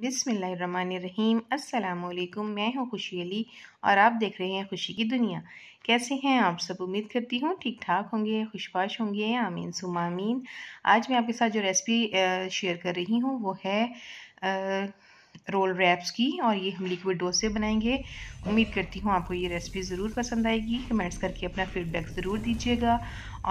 बिसमीम अल्लाम मैं हूँ खुशी अली और आप देख रहे हैं खुशी की दुनिया कैसे हैं आप सब उम्मीद करती हूँ ठीक ठाक होंगे खुशपाश होंगे आमीन सुमामीन आज मैं आपके साथ जो रेसिपी शेयर कर रही हूँ वो है आ, रोल रैप्स की और ये हम लिक्विड डोसे बनाएंगे उम्मीद करती हूँ आपको ये रेसिपी ज़रूर पसंद आएगी कमेंट्स करके अपना फीडबैक ज़रूर दीजिएगा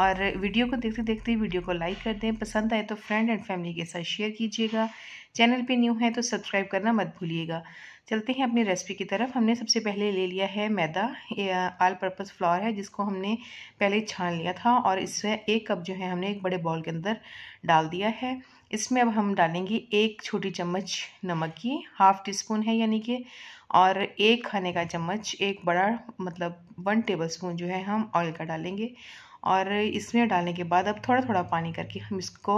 और वीडियो को देखते देखते वीडियो को लाइक कर दें पसंद आए तो फ्रेंड एंड फैमिली के साथ शेयर कीजिएगा चैनल पे न्यू है तो सब्सक्राइब करना मत भूलिएगा चलते हैं अपनी रेसिपी की तरफ हमने सबसे पहले ले लिया है मैदा आल पर्पज फ्लावर है जिसको हमने पहले छान लिया था और इसमें एक कप जो है हमने एक बड़े बॉल के अंदर डाल दिया है इसमें अब हम डालेंगे एक छोटी चम्मच नमक की हाफ टी स्पून है यानी कि और एक खाने का चम्मच एक बड़ा मतलब वन टेबल स्पून जो है हम ऑयल का डालेंगे और इसमें डालने के बाद अब थोड़ा थोड़ा पानी करके हम इसको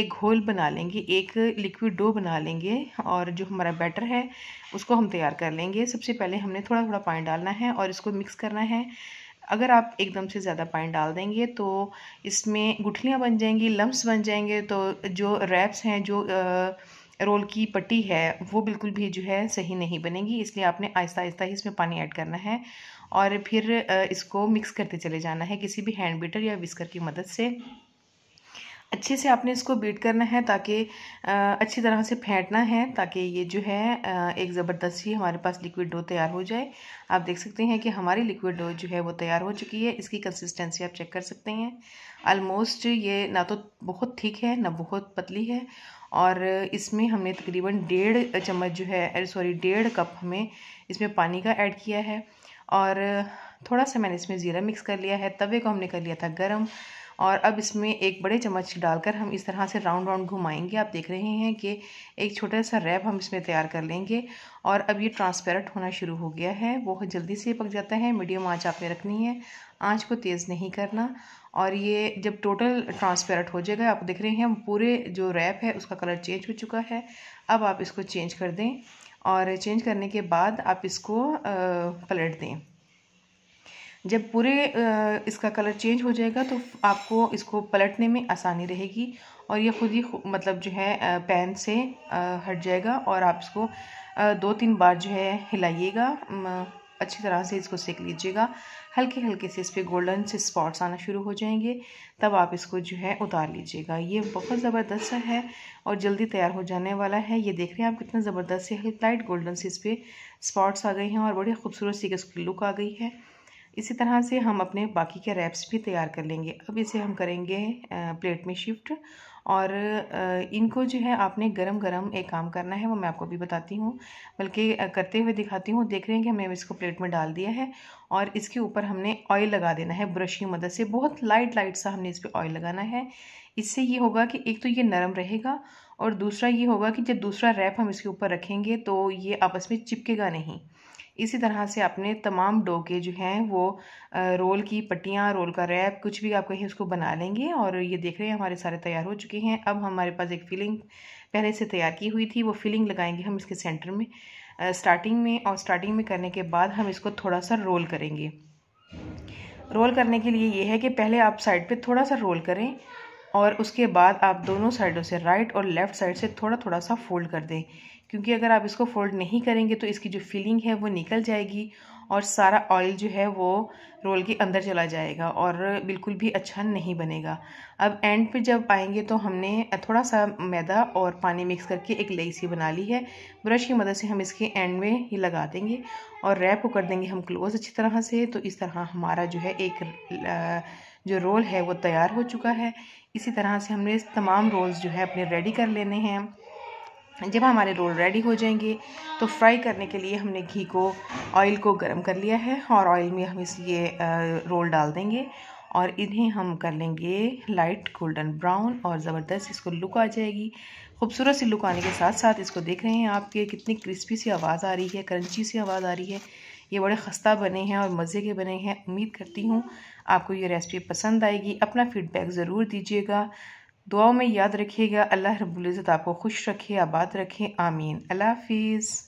एक घोल बना लेंगे एक लिक्विड डो बना लेंगे और जो हमारा बैटर है उसको हम तैयार कर लेंगे सबसे पहले हमने थोड़ा थोड़ा पानी डालना है और इसको मिक्स करना है अगर आप एकदम से ज़्यादा पानी डाल देंगे तो इसमें गुठलियाँ बन जाएंगी लम्ब्स बन जाएंगे तो जो रैप्स हैं जो आ, रोल की पट्टी है वो बिल्कुल भी जो है सही नहीं बनेगी इसलिए आपने आहिस्ता आहिस्ता ही इसमें पानी ऐड करना है और फिर इसको मिक्स करते चले जाना है किसी भी हैंड बीटर या विस्कर की मदद से अच्छे से आपने इसको बीट करना है ताकि अच्छी तरह से फेंटना है ताकि ये जो है एक ज़बरदस्त ही हमारे पास लिक्विड डो तैयार हो जाए आप देख सकते हैं कि हमारी लिक्विड डो जो है वो तैयार हो चुकी है इसकी कंसिस्टेंसी आप चेक कर सकते हैं आलमोस्ट ये ना तो बहुत ठीक है ना बहुत पतली है और इसमें हमने तकरीबन डेढ़ चम्मच जो है सॉरी डेढ़ कप हमें इसमें पानी का ऐड किया है और थोड़ा सा मैंने इसमें ज़ीरा मिक्स कर लिया है तवे को हमने कर लिया था गर्म और अब इसमें एक बड़े चम्मच डालकर हम इस तरह से राउंड राउंड घुमाएंगे आप देख रहे हैं कि एक छोटा सा रैप हम इसमें तैयार कर लेंगे और अब ये ट्रांसपेरेंट होना शुरू हो गया है बहुत जल्दी से पक जाता है मीडियम आँच आपने रखनी है आँच को तेज़ नहीं करना और ये जब टोटल ट्रांसपेरेंट हो जाएगा आप देख रहे हैं पूरे जो रैप है उसका कलर चेंज हो चुका है अब आप इसको चेंज कर दें और चेंज करने के बाद आप इसको पलट दें जब पूरे इसका कलर चेंज हो जाएगा तो आपको इसको पलटने में आसानी रहेगी और ये खुद ही मतलब जो है पैन से हट जाएगा और आप इसको दो तीन बार जो है हिलाइएगा अच्छी तरह से इसको सेक लीजिएगा हल्के हल्के से इस पर गोल्डन से स्पॉट्स आना शुरू हो जाएंगे तब आप इसको जो है उतार लीजिएगा ये बहुत ज़बरदस्त सा है और जल्दी तैयार हो जाने वाला है ये देख रहे हैं आप कितना ज़बरदस्त से लाइट गोल्डन से इस पर स्पॉट्स आ गए हैं और बड़ी खूबसूरत सी इसकी लुक आ गई है इसी तरह से हम अपने बाकी के रैप्स भी तैयार कर लेंगे अब इसे हम करेंगे प्लेट में शिफ्ट और इनको जो है आपने गरम गरम एक काम करना है वो मैं आपको भी बताती हूँ बल्कि करते हुए दिखाती हूँ देख रहे हैं कि हमने इसको प्लेट में डाल दिया है और इसके ऊपर हमने ऑयल लगा देना है ब्रश की मदद से बहुत लाइट लाइट सा हमने इस पर ऑयल लगाना है इससे ये होगा कि एक तो ये नरम रहेगा और दूसरा ये होगा कि जब दूसरा रैप हम इसके ऊपर रखेंगे तो ये आपस में चिपकेगा नहीं इसी तरह से अपने तमाम डोके जो हैं वो रोल की पट्टियाँ रोल का रैप कुछ भी आप कहीं उसको बना लेंगे और ये देख रहे हैं हमारे सारे तैयार हो चुके हैं अब हमारे पास एक फिलिंग पहले से तैयार की हुई थी वो फिलिंग लगाएंगे हम इसके सेंटर में स्टार्टिंग में और स्टार्टिंग में करने के बाद हम इसको थोड़ा सा रोल करेंगे रोल करने के लिए ये है कि पहले आप साइड पे थोड़ा सा रोल करें और उसके बाद आप दोनों साइडों से राइट और लेफ़्ट साइड से थोड़ा थोड़ा सा फोल्ड कर दें क्योंकि अगर आप इसको फोल्ड नहीं करेंगे तो इसकी जो फीलिंग है वो निकल जाएगी और सारा ऑयल जो है वो रोल के अंदर चला जाएगा और बिल्कुल भी अच्छा नहीं बनेगा अब एंड पे जब आएंगे तो हमने थोड़ा सा मैदा और पानी मिक्स करके एक लेई सी बना ली है ब्रश की मदद से हम इसके एंड में ही लगा देंगे और रैप को कर देंगे हम क्लोज़ अच्छी तरह से तो इस तरह हमारा जो है एक जो रोल है वो तैयार हो चुका है इसी तरह से हमने तमाम रोल्स जो है अपने रेडी कर लेने हैं जब हमारे रोल रेडी हो जाएंगे तो फ्राई करने के लिए हमने घी को ऑयल को गर्म कर लिया है और ऑयल में हम इसलिए रोल डाल देंगे और इन्हें हम कर लेंगे लाइट गोल्डन ब्राउन और ज़बरदस्त इसको लुक आ जाएगी खूबसूरत सी लुक आने के साथ साथ इसको देख रहे हैं आपके कितनी क्रिस्पी सी आवाज़ आ रही है क्रंची सी आवाज़ आ रही है ये बड़े खस्ता बने हैं और मज़े के बने हैं उम्मीद करती हूँ आपको ये रेसिपी पसंद आएगी अपना फीडबैक ज़रूर दीजिएगा दुआओं में याद रखिएगा अल्लाह रबुल्जत आपको खुश रखे आबाद रखे आमीन अल्लाह हाफिज़